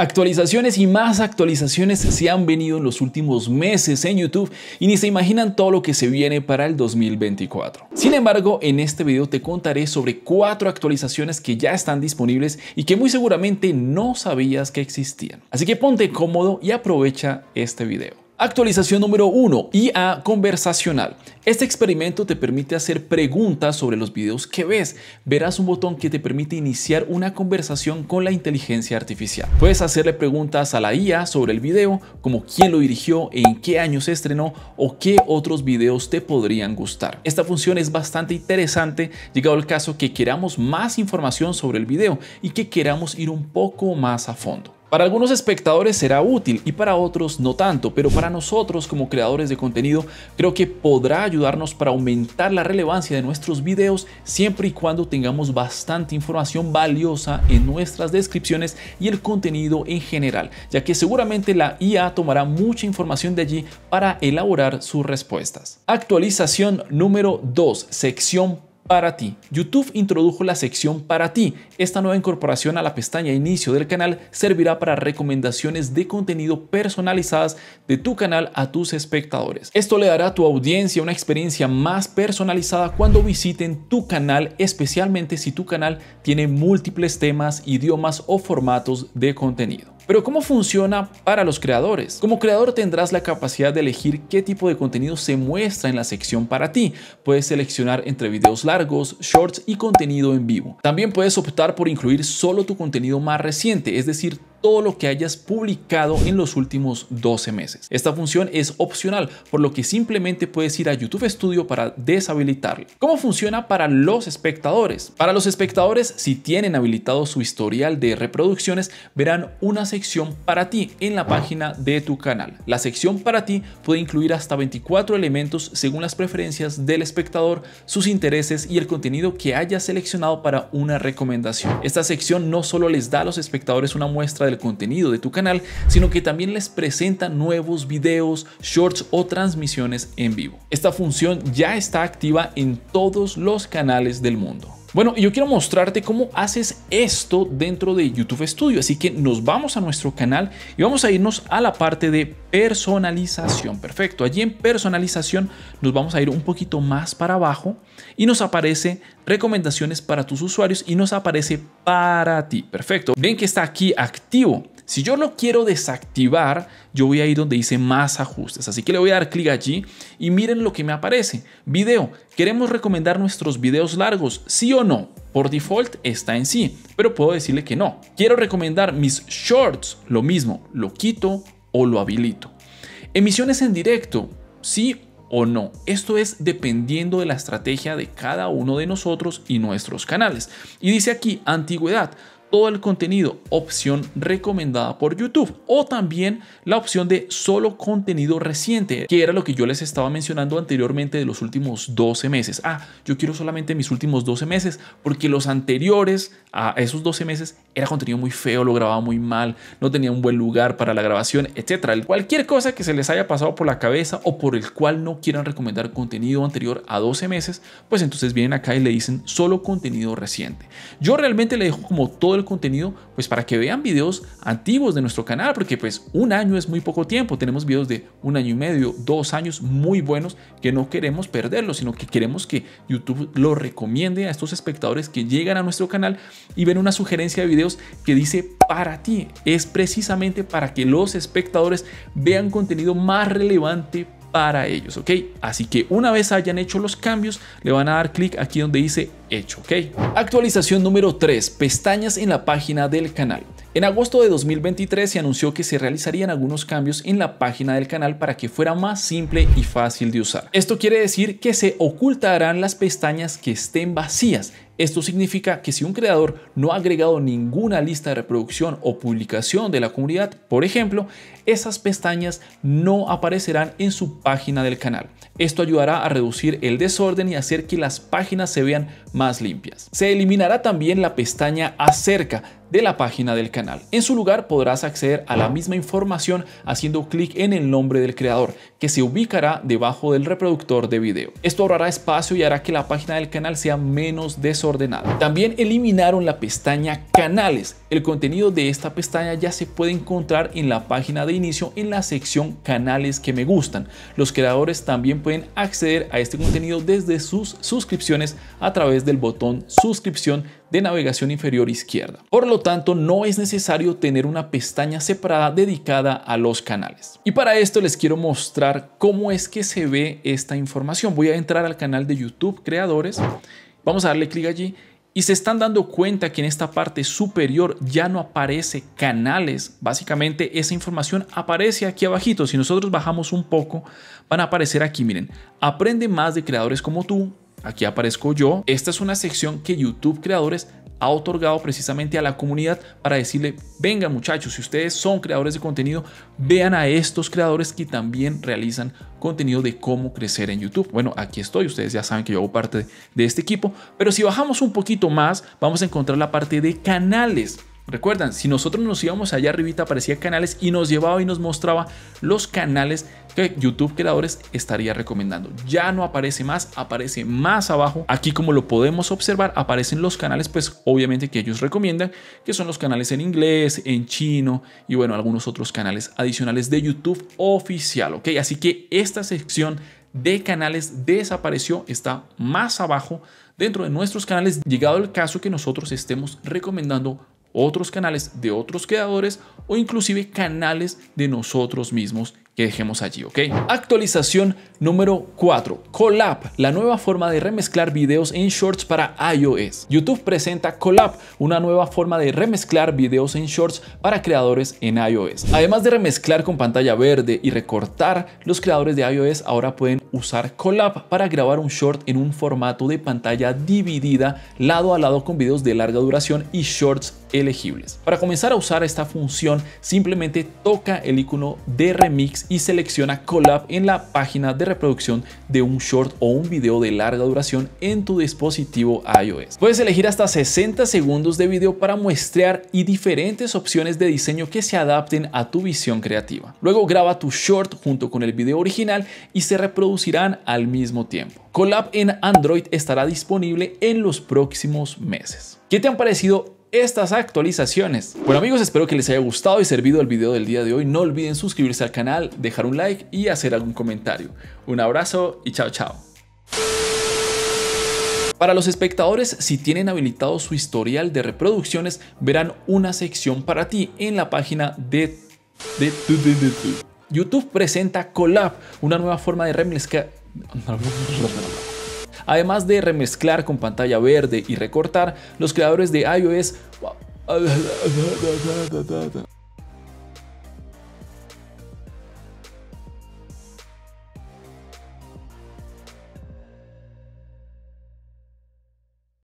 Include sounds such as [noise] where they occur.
Actualizaciones y más actualizaciones se han venido en los últimos meses en YouTube y ni se imaginan todo lo que se viene para el 2024. Sin embargo, en este video te contaré sobre cuatro actualizaciones que ya están disponibles y que muy seguramente no sabías que existían. Así que ponte cómodo y aprovecha este video. Actualización número 1, IA conversacional. Este experimento te permite hacer preguntas sobre los videos que ves. Verás un botón que te permite iniciar una conversación con la inteligencia artificial. Puedes hacerle preguntas a la IA sobre el video, como quién lo dirigió, en qué año se estrenó o qué otros videos te podrían gustar. Esta función es bastante interesante, llegado el caso que queramos más información sobre el video y que queramos ir un poco más a fondo. Para algunos espectadores será útil y para otros no tanto, pero para nosotros como creadores de contenido creo que podrá ayudarnos para aumentar la relevancia de nuestros videos siempre y cuando tengamos bastante información valiosa en nuestras descripciones y el contenido en general, ya que seguramente la IA tomará mucha información de allí para elaborar sus respuestas. Actualización número 2, sección para ti. YouTube introdujo la sección para ti. Esta nueva incorporación a la pestaña inicio del canal servirá para recomendaciones de contenido personalizadas de tu canal a tus espectadores. Esto le dará a tu audiencia una experiencia más personalizada cuando visiten tu canal, especialmente si tu canal tiene múltiples temas, idiomas o formatos de contenido. Pero ¿cómo funciona para los creadores? Como creador tendrás la capacidad de elegir qué tipo de contenido se muestra en la sección para ti. Puedes seleccionar entre videos largos, shorts y contenido en vivo. También puedes optar por incluir solo tu contenido más reciente, es decir, todo lo que hayas publicado en los últimos 12 meses. Esta función es opcional, por lo que simplemente puedes ir a YouTube Studio para deshabilitarla. ¿Cómo funciona para los espectadores? Para los espectadores, si tienen habilitado su historial de reproducciones, verán una sección para ti en la página de tu canal. La sección para ti puede incluir hasta 24 elementos según las preferencias del espectador, sus intereses y el contenido que hayas seleccionado para una recomendación. Esta sección no solo les da a los espectadores una muestra el contenido de tu canal, sino que también les presenta nuevos videos, shorts o transmisiones en vivo. Esta función ya está activa en todos los canales del mundo. Bueno, yo quiero mostrarte cómo haces esto dentro de YouTube Studio, así que nos vamos a nuestro canal y vamos a irnos a la parte de personalización. Perfecto, allí en personalización nos vamos a ir un poquito más para abajo y nos aparece recomendaciones para tus usuarios y nos aparece para ti. Perfecto, ven que está aquí activo. Si yo lo quiero desactivar, yo voy a ir donde dice más ajustes. Así que le voy a dar clic allí y miren lo que me aparece. Video. Queremos recomendar nuestros videos largos, sí o no. Por default está en sí, pero puedo decirle que no. Quiero recomendar mis shorts, lo mismo, lo quito o lo habilito. Emisiones en directo, sí o no. Esto es dependiendo de la estrategia de cada uno de nosotros y nuestros canales. Y dice aquí antigüedad todo el contenido, opción recomendada por YouTube. O también la opción de solo contenido reciente, que era lo que yo les estaba mencionando anteriormente de los últimos 12 meses. Ah, yo quiero solamente mis últimos 12 meses, porque los anteriores a esos 12 meses era contenido muy feo, lo grababa muy mal, no tenía un buen lugar para la grabación, etcétera Cualquier cosa que se les haya pasado por la cabeza o por el cual no quieran recomendar contenido anterior a 12 meses, pues entonces vienen acá y le dicen solo contenido reciente. Yo realmente le dejo como todo el el contenido, pues para que vean videos antiguos de nuestro canal, porque pues un año es muy poco tiempo, tenemos videos de un año y medio, dos años muy buenos que no queremos perderlos, sino que queremos que YouTube lo recomiende a estos espectadores que llegan a nuestro canal y ven una sugerencia de videos que dice para ti, es precisamente para que los espectadores vean contenido más relevante para ellos, ¿ok? Así que una vez hayan hecho los cambios, le van a dar clic aquí donde dice hecho, ¿ok? Actualización número 3, pestañas en la página del canal. En agosto de 2023 se anunció que se realizarían algunos cambios en la página del canal para que fuera más simple y fácil de usar. Esto quiere decir que se ocultarán las pestañas que estén vacías, esto significa que si un creador no ha agregado ninguna lista de reproducción o publicación de la comunidad, por ejemplo, esas pestañas no aparecerán en su página del canal. Esto ayudará a reducir el desorden y hacer que las páginas se vean más limpias. Se eliminará también la pestaña acerca, de la página del canal. En su lugar podrás acceder a la misma información haciendo clic en el nombre del creador, que se ubicará debajo del reproductor de video. Esto ahorrará espacio y hará que la página del canal sea menos desordenada también eliminaron la pestaña Canales. El contenido de esta pestaña ya se puede encontrar en la página de inicio en la sección Canales que me gustan. Los creadores también pueden acceder a este contenido desde sus suscripciones a través del botón suscripción de navegación inferior izquierda. Por lo tanto, no es necesario tener una pestaña separada dedicada a los canales. Y para esto les quiero mostrar cómo es que se ve esta información. Voy a entrar al canal de YouTube Creadores Vamos a darle clic allí y se están dando cuenta que en esta parte superior ya no aparece canales. Básicamente esa información aparece aquí abajito. Si nosotros bajamos un poco, van a aparecer aquí, miren, aprende más de creadores como tú. Aquí aparezco yo. Esta es una sección que YouTube Creadores ha otorgado precisamente a la comunidad para decirle, venga muchachos, si ustedes son creadores de contenido, vean a estos creadores que también realizan contenido de cómo crecer en YouTube. Bueno, aquí estoy, ustedes ya saben que yo hago parte de este equipo, pero si bajamos un poquito más, vamos a encontrar la parte de canales. Recuerdan, si nosotros nos íbamos allá arribita aparecía canales y nos llevaba y nos mostraba los canales que YouTube creadores estaría recomendando. Ya no aparece más, aparece más abajo. Aquí como lo podemos observar, aparecen los canales pues obviamente que ellos recomiendan, que son los canales en inglés, en chino y bueno, algunos otros canales adicionales de YouTube oficial, ¿ok? Así que esta sección de canales desapareció, está más abajo dentro de nuestros canales, llegado el caso que nosotros estemos recomendando otros canales de otros creadores o inclusive canales de nosotros mismos que dejemos allí, ¿ok? Actualización número 4. Collab, la nueva forma de remezclar videos en shorts para iOS. YouTube presenta Collab, una nueva forma de remezclar videos en shorts para creadores en iOS. Además de remezclar con pantalla verde y recortar, los creadores de iOS ahora pueden usar Collab para grabar un short en un formato de pantalla dividida lado a lado con videos de larga duración y shorts elegibles. Para comenzar a usar esta función, simplemente toca el icono de remix y selecciona Collab en la página de reproducción de un short o un video de larga duración en tu dispositivo iOS. Puedes elegir hasta 60 segundos de video para muestrear y diferentes opciones de diseño que se adapten a tu visión creativa. Luego graba tu short junto con el video original y se reproducirán al mismo tiempo. Collab en Android estará disponible en los próximos meses. ¿Qué te han parecido estas actualizaciones. Bueno amigos, espero que les haya gustado y servido el video del día de hoy. No olviden suscribirse al canal, dejar un like y hacer algún comentario. Un abrazo y chao chao. Para los espectadores, si tienen habilitado su historial de reproducciones, verán una sección para ti en la página de, YouTube presenta Colab, una nueva forma de que [laughs] Además de remezclar con pantalla verde y recortar, los creadores de iOS